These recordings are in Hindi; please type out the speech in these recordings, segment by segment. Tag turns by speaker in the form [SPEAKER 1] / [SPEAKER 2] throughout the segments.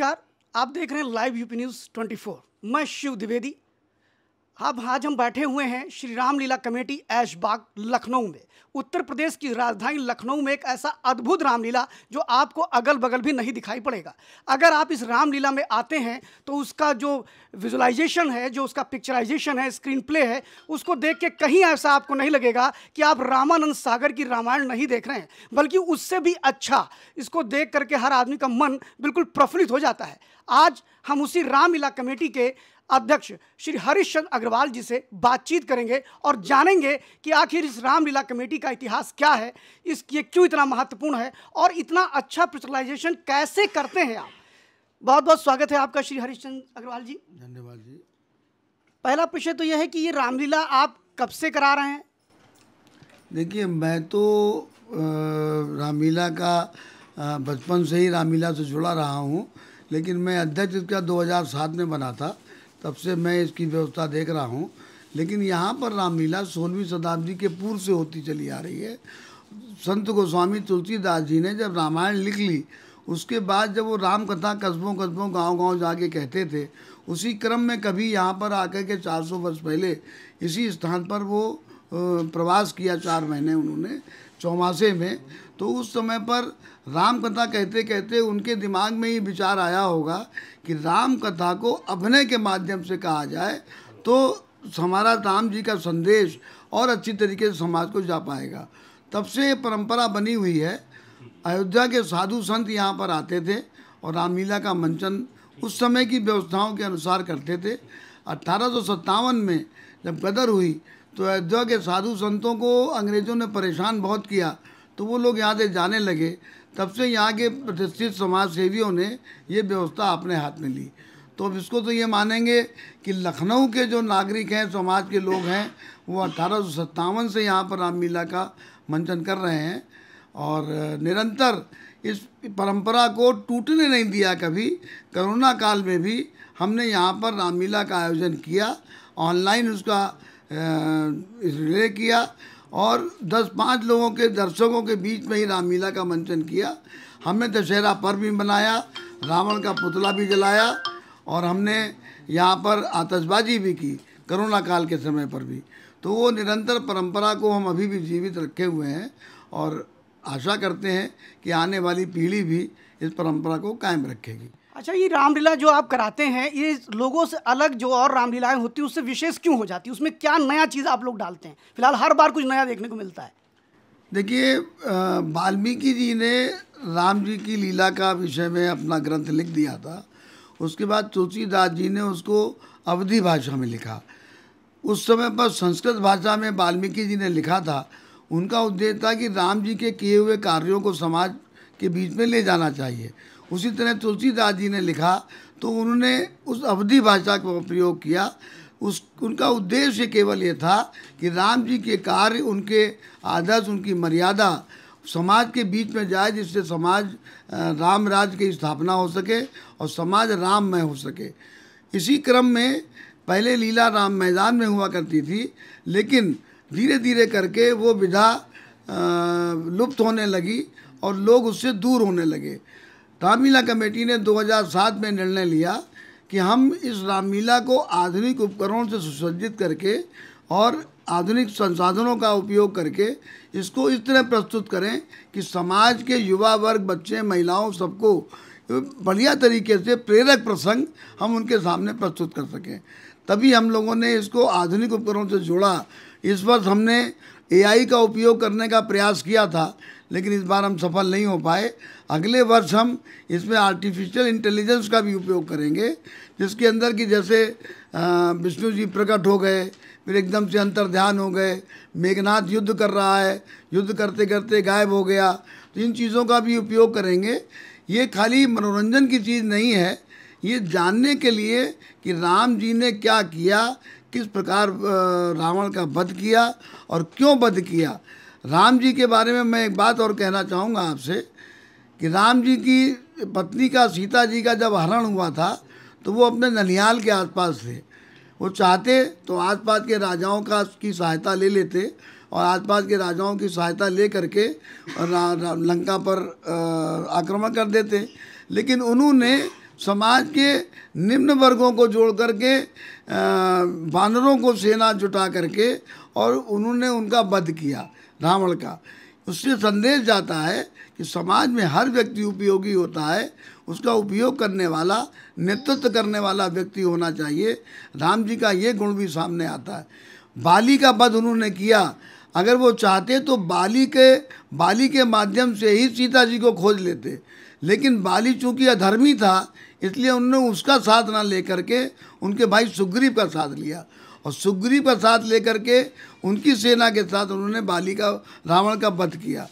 [SPEAKER 1] नमस्कार आप देख रहे हैं लाइव यूपी न्यूज़ 24 मैं शिव द्विवेदी अब आज हम बैठे हुए हैं श्री राम लीला कमेटी ऐशबाग लखनऊ में उत्तर प्रदेश की राजधानी लखनऊ में एक ऐसा अद्भुत रामलीला जो आपको अगल बगल भी नहीं दिखाई पड़ेगा अगर आप इस रामलीला में आते हैं तो उसका जो विजुलाइजेशन है जो उसका पिक्चराइजेशन है स्क्रीन प्ले है उसको देख के कहीं ऐसा आपको नहीं लगेगा कि आप रामानंद सागर की रामायण नहीं देख रहे हैं बल्कि उससे भी अच्छा इसको देख करके हर आदमी का मन बिल्कुल प्रफुल्लित हो जाता है आज हम उसी रामलीला कमेटी के अध्यक्ष श्री हरिश्चंद्र अग्रवाल जी से बातचीत करेंगे और जानेंगे कि आखिर इस रामलीला कमेटी का इतिहास क्या है इस ये क्यों इतना महत्वपूर्ण है और इतना अच्छा पिक्चरलाइजेशन कैसे करते हैं आप बहुत बहुत स्वागत है आपका श्री हरिश्चंद्र अग्रवाल जी धन्यवाद जी पहला प्रश्न तो यह है कि ये रामलीला आप कब से करा रहे हैं
[SPEAKER 2] देखिए मैं तो रामलीला का बचपन से ही रामलीला से जुड़ा रहा हूँ लेकिन मैं अध्यक्ष इसका 2007 में बना था तब से मैं इसकी व्यवस्था देख रहा हूँ लेकिन यहाँ पर रामलीला सोलहवीं शताब्दी के पूर्व से होती चली आ रही है संत गोस्वामी तुलसीदास जी ने जब रामायण लिख ली उसके बाद जब वो राम कथा कस्बों कस्बों गांव गांव जाके कहते थे उसी क्रम में कभी यहाँ पर आकर के 400 वर्ष पहले इसी स्थान पर वो प्रवास किया चार महीने उन्होंने चौमासे में तो उस समय पर राम कथा कहते कहते उनके दिमाग में ये विचार आया होगा कि राम कथा को अभिनय के माध्यम से कहा जाए तो हमारा राम जी का संदेश और अच्छी तरीके से समाज को जा पाएगा तब से ये परंपरा बनी हुई है अयोध्या के साधु संत यहाँ पर आते थे और रामलीला का मंचन उस समय की व्यवस्थाओं के अनुसार करते थे अट्ठारह में जब गदर हुई तो अयोध्या के साधु संतों को अंग्रेज़ों ने परेशान बहुत किया तो वो लोग यहाँ से जाने लगे तब से यहाँ के प्रतिष्ठित समाज सेवियों ने ये व्यवस्था अपने हाथ में ली तो अब इसको तो ये मानेंगे कि लखनऊ के जो नागरिक हैं समाज के लोग हैं वो अठारह से यहाँ पर रामलीला का मंचन कर रहे हैं और निरंतर इस परंपरा को टूटने नहीं दिया कभी कोरोना काल में भी हमने यहाँ पर रामलीला का आयोजन किया ऑनलाइन उसका रिले किया और दस पाँच लोगों के दर्शकों के बीच में ही रामलीला का मंचन किया हमने दशहरा पर्व भी मनाया रावण का पुतला भी जलाया और हमने यहाँ पर आतशबाजी भी की करोना काल के समय पर भी तो वो निरंतर परंपरा को हम अभी भी जीवित रखे हुए हैं और आशा करते हैं कि आने वाली पीढ़ी भी इस परंपरा को कायम रखेगी
[SPEAKER 1] अच्छा ये रामलीला जो आप कराते हैं ये लोगों से अलग जो और रामलीलाएं होती है उससे विशेष क्यों हो जाती है उसमें क्या नया चीज़ आप लोग डालते हैं फिलहाल हर बार कुछ नया देखने को मिलता है देखिए वाल्मीकि जी ने
[SPEAKER 2] राम जी की लीला का विषय में अपना ग्रंथ लिख दिया था उसके बाद तुलसीदास जी ने उसको अवधि भाषा में लिखा उस समय पर संस्कृत भाषा में वाल्मीकि जी ने लिखा था उनका उद्देश्य था कि राम जी के किए हुए कार्यों को समाज के बीच में ले जाना चाहिए उसी तरह तुलसीदास जी ने लिखा तो उन्होंने उस अवधि भाषा का प्रयोग किया उस उनका उद्देश्य केवल ये था कि राम जी के कार्य उनके आदर्श उनकी मर्यादा समाज के बीच में जाए जिससे समाज राम राज्य की स्थापना हो सके और समाज राममय हो सके इसी क्रम में पहले लीला राम मैदान में हुआ करती थी लेकिन धीरे धीरे करके वो विधा लुप्त होने लगी और लोग उससे दूर होने लगे रामलीला कमेटी ने 2007 में निर्णय लिया कि हम इस रामलीला को आधुनिक उपकरणों से सुसज्जित करके और आधुनिक संसाधनों का उपयोग करके इसको इस तरह प्रस्तुत करें कि समाज के युवा वर्ग बच्चे महिलाओं सबको बढ़िया तरीके से प्रेरक प्रसंग हम उनके सामने प्रस्तुत कर सकें तभी हम लोगों ने इसको आधुनिक उपकरणों से जोड़ा इस वर्ष हमने एआई का उपयोग करने का प्रयास किया था लेकिन इस बार हम सफल नहीं हो पाए अगले वर्ष हम इसमें आर्टिफिशियल इंटेलिजेंस का भी उपयोग करेंगे जिसके अंदर कि जैसे विष्णु जी प्रकट हो गए फिर एकदम से अंतर ध्यान हो गए मेघनाथ युद्ध कर रहा है युद्ध करते करते गायब हो गया तो इन चीज़ों का भी उपयोग करेंगे ये खाली मनोरंजन की चीज़ नहीं है ये जानने के लिए कि राम जी ने क्या किया किस प्रकार रावण का वध किया और क्यों वध किया राम जी के बारे में मैं एक बात और कहना चाहूँगा आपसे कि राम जी की पत्नी का सीता जी का जब हरण हुआ था तो वो अपने ननिहाल के आसपास थे वो चाहते तो आसपास के राजाओं का की सहायता ले लेते और आसपास के राजाओं की सहायता ले करके लंका पर आक्रमण कर देते लेकिन उन्होंने समाज के निम्न वर्गों को जोड़ करके बानरों को सेना जुटा करके और उन्होंने उनका वध किया रावण का उससे संदेश जाता है कि समाज में हर व्यक्ति उपयोगी होता है उसका उपयोग करने वाला नेतृत्व करने वाला व्यक्ति होना चाहिए राम जी का ये गुण भी सामने आता है बाली का वध उन्होंने किया अगर वो चाहते तो बाली के बाली के माध्यम से ही सीता जी को खोज लेते लेकिन बाली चूंकि अधर्मी था इसलिए उन्होंने उसका साथ ना लेकर के उनके भाई सुग्रीव का साथ लिया और सुग्रीव का साथ लेकर के उनकी सेना के साथ उन्होंने बाली का रावण का वध किया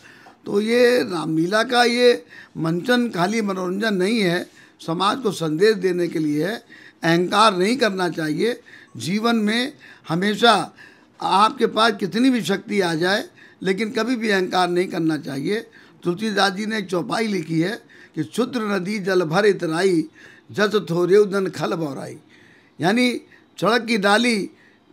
[SPEAKER 2] तो ये रामलीला का ये मंचन खाली मनोरंजन नहीं है समाज को संदेश देने के लिए है अहंकार नहीं करना चाहिए जीवन में हमेशा आपके पास कितनी भी शक्ति आ जाए लेकिन कभी भी अहंकार नहीं करना चाहिए तुलसीदास जी ने एक चौपाई लिखी है कि शुद्र नदी जल भरित राई जस थोरे उदन खल बौराई यानी सड़क की डाली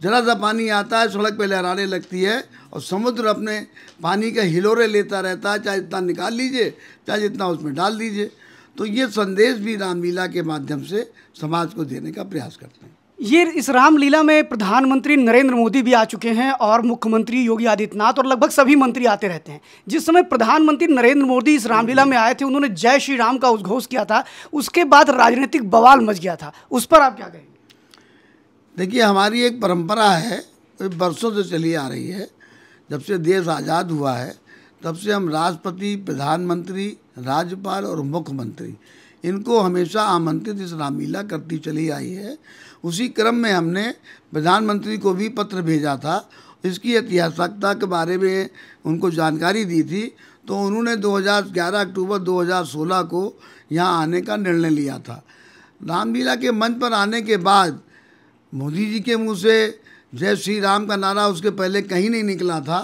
[SPEAKER 2] जरा सा पानी आता है सड़क पे लहराने लगती है और समुद्र अपने पानी का हिलोरे लेता रहता है चाहे जितना निकाल लीजिए चाहे जितना उसमें डाल दीजिए तो ये संदेश भी रामलीला के माध्यम से समाज को देने का प्रयास करते
[SPEAKER 1] हैं ये इस रामलीला में प्रधानमंत्री नरेंद्र मोदी भी आ चुके हैं और मुख्यमंत्री योगी आदित्यनाथ और लगभग सभी मंत्री आते रहते हैं जिस समय प्रधानमंत्री नरेंद्र मोदी इस रामलीला में आए थे उन्होंने जय श्री राम का उद्घोष किया था उसके बाद राजनीतिक बवाल मच गया था उस पर आप क्या कहेंगे देखिए हमारी एक परंपरा है
[SPEAKER 2] बरसों से चली आ रही है जब से देश आज़ाद हुआ है तब से हम राष्ट्रपति प्रधानमंत्री राज्यपाल और मुख्यमंत्री इनको हमेशा आमंत्रित इस रामलीला करती चली आई है उसी क्रम में हमने प्रधानमंत्री को भी पत्र भेजा था इसकी ऐतिहासिकता के बारे में उनको जानकारी दी थी तो उन्होंने 2011 अक्टूबर 2016 को यहाँ आने का निर्णय लिया था रामलीला के मंच पर आने के बाद मोदी जी के मुँह से जय श्री राम का नारा उसके पहले कहीं नहीं निकला था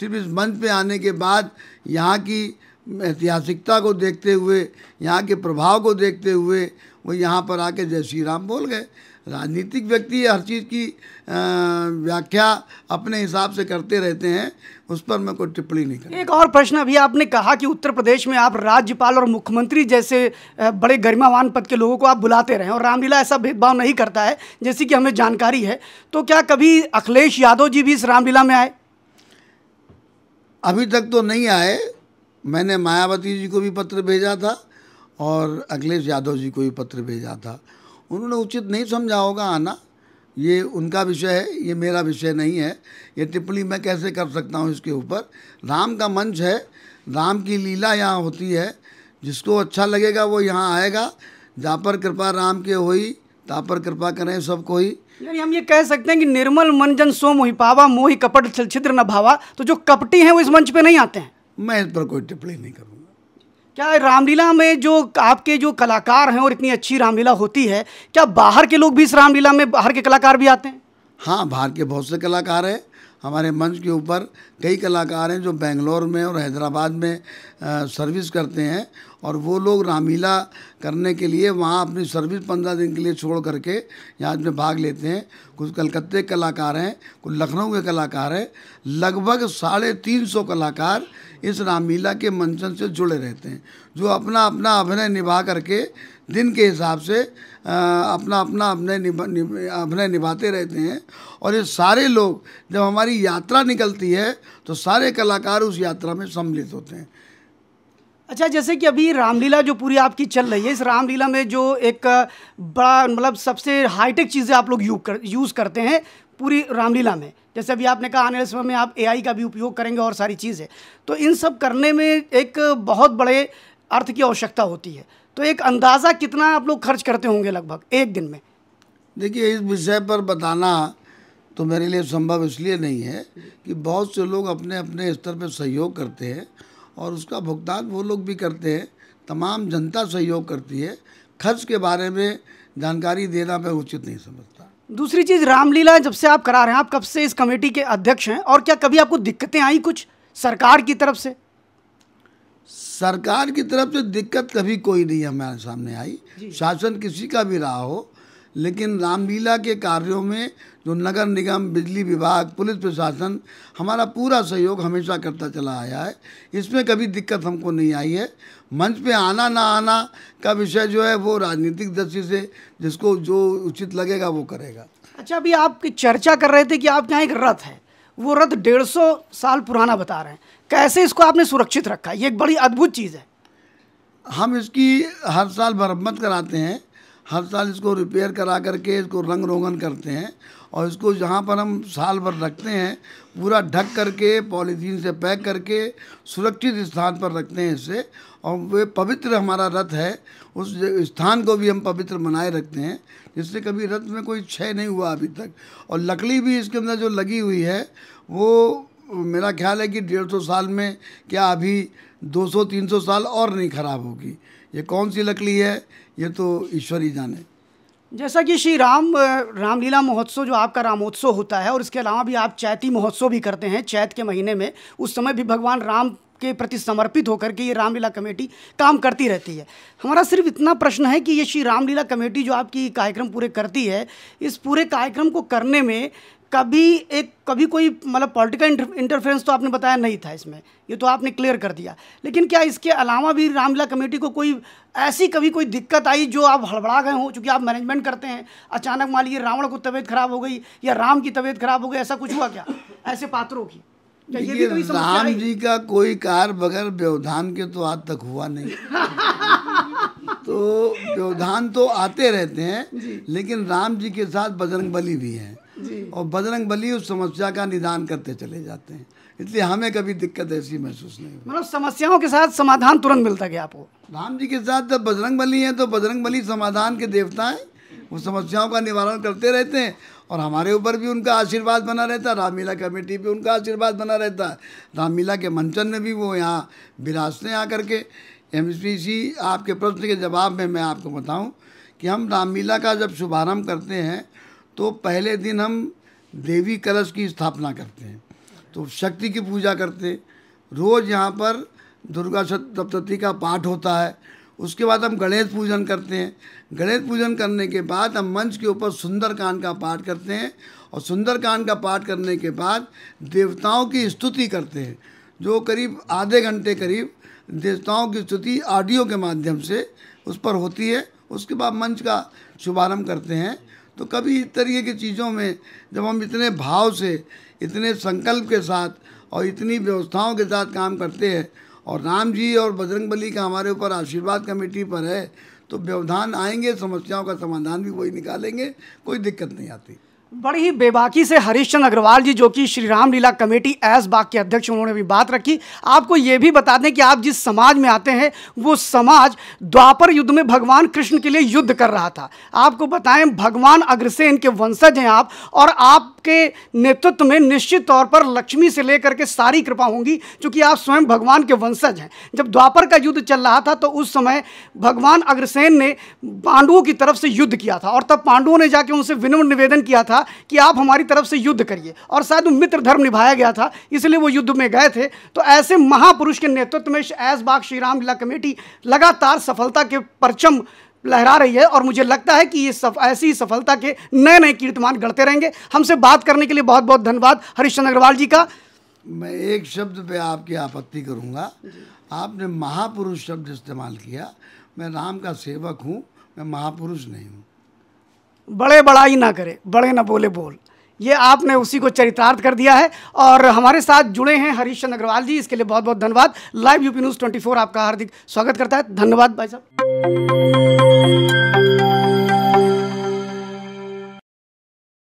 [SPEAKER 2] सिर्फ इस मंच पर आने के बाद यहाँ की ऐतिहासिकता को देखते हुए यहाँ के प्रभाव को देखते हुए वो यहाँ पर आके जय श्री राम बोल गए राजनीतिक व्यक्ति हर चीज़ की व्याख्या अपने हिसाब से करते रहते हैं उस पर मैं कोई टिप्पणी नहीं कर
[SPEAKER 1] एक और प्रश्न अभी आपने कहा कि उत्तर प्रदेश में आप राज्यपाल और मुख्यमंत्री जैसे बड़े गरिमावान पद के लोगों को आप बुलाते रहे और रामलीला ऐसा भेदभाव नहीं करता है जैसी कि हमें जानकारी है तो क्या कभी अखिलेश यादव जी भी इस रामलीला में आए अभी तक तो नहीं आए मैंने मायावती जी को भी पत्र
[SPEAKER 2] भेजा था और अखिलेश यादव जी को भी पत्र भेजा था उन्होंने उचित नहीं समझा होगा आना ये उनका विषय है ये मेरा विषय नहीं है ये टिप्पणी मैं कैसे कर सकता हूँ इसके ऊपर राम का मंच है राम की लीला यहाँ होती है जिसको अच्छा लगेगा वो यहाँ आएगा जहाँ पर कृपा राम के हो ही पर कृपा
[SPEAKER 1] करें सब कोई यानी हम ये कह सकते हैं कि निर्मल मन जन सो मोहिपावा पावा मोहि कपट छिद्र न भावा तो जो कपटी हैं वो इस मंच पे नहीं आते हैं मैं इस
[SPEAKER 2] पर कोई टिप्पणी नहीं करूँगा
[SPEAKER 1] क्या रामलीला में जो आपके जो कलाकार हैं और इतनी अच्छी रामलीला होती है क्या बाहर के लोग भी इस रामलीला में बाहर के कलाकार भी आते हैं
[SPEAKER 2] हाँ बाहर के बहुत से कलाकार हैं हमारे मंच के ऊपर कई कलाकार हैं जो बेंगलोर में और हैदराबाद में आ, सर्विस करते हैं और वो लोग रामलीला करने के लिए वहाँ अपनी सर्विस पंद्रह दिन के लिए छोड़ करके यहाँ में भाग लेते हैं कुछ कलकत्ते कलाकार हैं कुछ लखनऊ के कलाकार हैं लगभग साढ़े तीन सौ कलाकार इस रामलीला के मंचन से जुड़े रहते हैं जो अपना अपना अभिनय निभा करके दिन के हिसाब से अपना अपना अभिनय निभा अभिनय निभाते रहते हैं और ये सारे लोग जब हमारी यात्रा निकलती है
[SPEAKER 1] तो सारे कलाकार उस यात्रा में सम्मिलित होते हैं अच्छा जैसे कि अभी रामलीला जो पूरी आपकी चल रही है इस रामलीला में जो एक बड़ा मतलब सबसे हाईटेक चीज़ें आप लोग यूज कर यूज़ करते हैं पूरी रामलीला में जैसे अभी आपने कहा आने वाले समय में आप ए का भी उपयोग करेंगे और सारी चीज़ें तो इन सब करने में एक बहुत बड़े अर्थ की आवश्यकता होती है तो एक अंदाज़ा कितना आप लोग खर्च करते होंगे लगभग एक दिन में
[SPEAKER 2] देखिए इस विषय पर बताना तो मेरे लिए संभव इसलिए नहीं है कि बहुत से लोग अपने अपने स्तर पर सहयोग करते हैं और उसका भुगतान वो लोग भी करते हैं तमाम जनता सहयोग करती है खर्च के बारे में जानकारी देना मैं उचित नहीं समझता
[SPEAKER 1] दूसरी चीज़ रामलीला जब से आप करा रहे हैं आप कब से इस कमेटी के अध्यक्ष हैं और क्या कभी आपको दिक्कतें आई कुछ सरकार की तरफ से सरकार की तरफ से
[SPEAKER 2] दिक्कत कभी कोई नहीं हमारे सामने आई शासन किसी का भी रहा हो लेकिन रामलीला के कार्यों में जो नगर निगम बिजली विभाग पुलिस प्रशासन हमारा पूरा सहयोग हमेशा करता चला आया है इसमें कभी दिक्कत हमको नहीं आई है मंच पे आना ना आना का विषय जो है वो राजनीतिक दृष्टि से जिसको जो उचित लगेगा
[SPEAKER 1] वो करेगा अच्छा अभी आपकी चर्चा कर रहे थे कि आपके यहाँ एक रथ है वो रथ डेढ़ सौ साल पुराना बता रहे हैं कैसे इसको आपने सुरक्षित रखा ये एक बड़ी अद्भुत चीज़ है
[SPEAKER 2] हम इसकी हर साल मरम्मत कराते हैं हर साल इसको रिपेयर करा करके इसको रंग रोगन करते हैं और इसको जहाँ पर हम साल भर रखते हैं पूरा ढक करके पॉलीथीन से पैक करके सुरक्षित स्थान पर रखते हैं इसे और वे पवित्र हमारा रथ है उस स्थान को भी हम पवित्र बनाए रखते हैं जिससे कभी रथ में कोई क्षय नहीं हुआ अभी तक और लकड़ी भी इसके अंदर जो लगी हुई है वो मेरा ख्याल है कि डेढ़ सौ साल में क्या अभी तीन सौ साल और नहीं खराब होगी ये कौन सी लकड़ी है ये तो ईश्वर ही जाने
[SPEAKER 1] जैसा कि श्री राम रामलीला महोत्सव जो आपका रामोत्सव होता है और इसके अलावा भी आप चैती महोत्सव भी करते हैं चैत के महीने में उस समय भी भगवान राम के प्रति समर्पित होकर के ये रामलीला कमेटी काम करती रहती है हमारा सिर्फ इतना प्रश्न है कि ये श्री रामलीला कमेटी जो आपकी कार्यक्रम पूरे करती है इस पूरे कार्यक्रम को करने में कभी एक कभी कोई मतलब पॉलिटिकल इंटरफेरेंस तो आपने बताया नहीं था इसमें ये तो आपने क्लियर कर दिया लेकिन क्या इसके अलावा भी रामलीला कमेटी को कोई ऐसी कभी कोई दिक्कत आई जो आप हड़बड़ा गए हों चूँकि आप मैनेजमेंट करते हैं अचानक मान लीजिए रावण को तबीयत खराब हो गई या राम की तबीयत खराब हो गई ऐसा कुछ हुआ क्या ऐसे पात्रों की तो राम
[SPEAKER 2] जी का कोई कार बगैर व्यवधान के तो आज तक हुआ नहीं तो व्यवधान तो आते रहते हैं लेकिन राम जी के साथ बजरंग बली भी हैं और बजरंग बली उस समस्या का निदान करते चले जाते हैं इसलिए हमें कभी दिक्कत ऐसी महसूस नहीं
[SPEAKER 1] मतलब समस्याओं के साथ समाधान तुरंत मिलता गया आपको
[SPEAKER 2] राम जी के साथ जब बजरंग बली हैं तो बजरंग बली समाधान के देवता हैं वो समस्याओं का निवारण करते रहते हैं और हमारे ऊपर भी उनका आशीर्वाद बना रहता है रामलीला कमेटी पे उनका आशीर्वाद बना रहता है रामलीला के मंचन में भी वो यहाँ विरासते हैं आकर के एम आपके प्रश्न के जवाब में मैं आपको बताऊँ कि हम रामलीला का जब शुभारम्भ करते हैं तो पहले दिन हम देवी कलश की स्थापना करते हैं तो शक्ति की पूजा करते रोज़ यहाँ पर दुर्गा सप्तती का पाठ होता है उसके बाद हम गणेश पूजन करते हैं गणेश पूजन करने के बाद हम मंच के ऊपर सुंदरकांड का पाठ करते हैं और सुंदरकांड का पाठ करने के बाद देवताओं की स्तुति करते हैं जो करीब आधे घंटे करीब देवताओं की स्तुति ऑडियो के माध्यम से उस पर होती है उसके बाद मंच का शुभारंभ करते हैं तो कभी इस तरीके की चीज़ों में जब हम इतने भाव से इतने संकल्प के साथ और इतनी व्यवस्थाओं के साथ काम करते हैं और राम जी और बजरंग बली का हमारे ऊपर आशीर्वाद कमेटी पर है तो व्यवधान आएंगे समस्याओं का समाधान भी वही निकालेंगे कोई दिक्कत नहीं आती
[SPEAKER 1] बड़ी ही बेबाकी से हरीशचंद अग्रवाल जी जो कि श्री राम लीला कमेटी एस बाग के अध्यक्ष उन्होंने भी बात रखी आपको ये भी बता दें कि आप जिस समाज में आते हैं वो समाज द्वापर युद्ध में भगवान कृष्ण के लिए युद्ध कर रहा था आपको बताएं भगवान अग्रसेन के वंशज हैं आप और आपके नेतृत्व में निश्चित तौर पर लक्ष्मी से लेकर के सारी कृपा होंगी चूँकि आप स्वयं भगवान के वंशज हैं जब द्वापर का युद्ध चल रहा था तो उस समय भगवान अग्रसेन ने पांडुओं की तरफ से युद्ध किया था और तब पांडुओं ने जाके उनसे विनम्र निवेदन किया था था कि आप हमारी तरफ से युद्ध करिए और शायद मित्र धर्म निभाया गया था इसलिए वो युद्ध में गए थे तो ऐसे महापुरुष के नेतृत्व में ऐसबाग श्री राम लीला कमेटी लगातार सफलता के परचम लहरा रही है और मुझे लगता है कि ये सफ, ऐसी सफलता के नए नए कीर्तमान गढ़ते रहेंगे हमसे बात करने के लिए बहुत बहुत धन्यवाद हरिश्चंद्र अग्रवाल जी का
[SPEAKER 2] मैं एक शब्द पे आपकी आपत्ति करूंगा आपने महापुरुष शब्द इस्तेमाल किया मैं राम का सेवक हूँ मैं महापुरुष नहीं हूँ
[SPEAKER 1] बड़े बड़ाई ना करे बड़े ना बोले बोल ये आपने उसी को चरितार्थ कर दिया है और हमारे साथ जुड़े हैं हरीश चंद अग्रवाल जी इसके लिए बहुत बहुत धन्यवाद लाइव यूपी न्यूज़ 24 आपका हार्दिक स्वागत करता है धन्यवाद भाई साहब